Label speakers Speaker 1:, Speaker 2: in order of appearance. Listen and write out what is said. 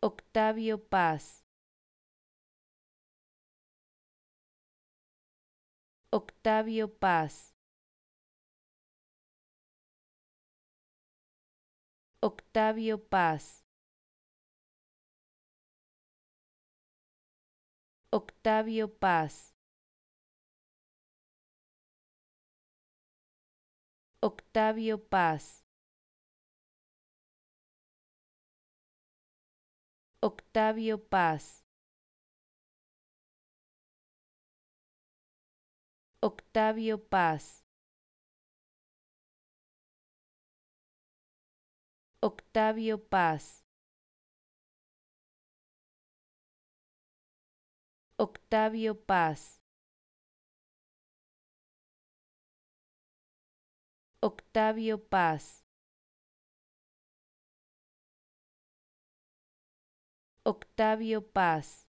Speaker 1: Octavio Paz. Octavio Paz. Octavio Paz. Octavio Paz. Octavio Paz. Octavio Paz. Octavio Paz. Octavio Paz. Octavio Paz. Octavio Paz. Octavio Paz.